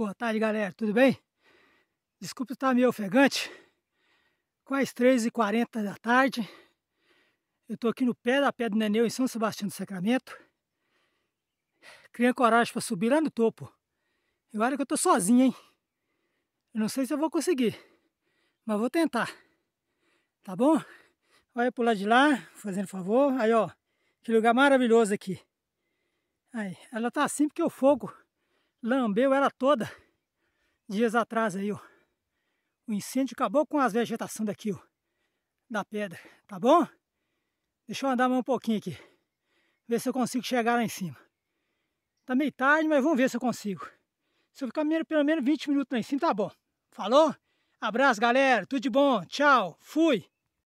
Boa tarde, galera. Tudo bem? Desculpe estar meio ofegante. Quase 3h40 da tarde. Eu estou aqui no pé da Pedra do Neneu, em São Sebastião do Sacramento. Criando coragem para subir lá no topo. E olha que eu estou sozinho, hein? Eu não sei se eu vou conseguir. Mas vou tentar. Tá bom? Olha o lado de lá, fazendo favor. Aí, ó. Que lugar maravilhoso aqui. Aí, ela tá assim porque o fogo lambeu ela toda dias atrás aí, ó. O incêndio acabou com as vegetação daqui, ó, da pedra, tá bom? Deixa eu andar mais um pouquinho aqui, ver se eu consigo chegar lá em cima. Tá meio tarde, mas vamos ver se eu consigo. Se eu ficar pelo menos 20 minutos lá em cima, tá bom. Falou? Abraço, galera. Tudo de bom. Tchau. Fui.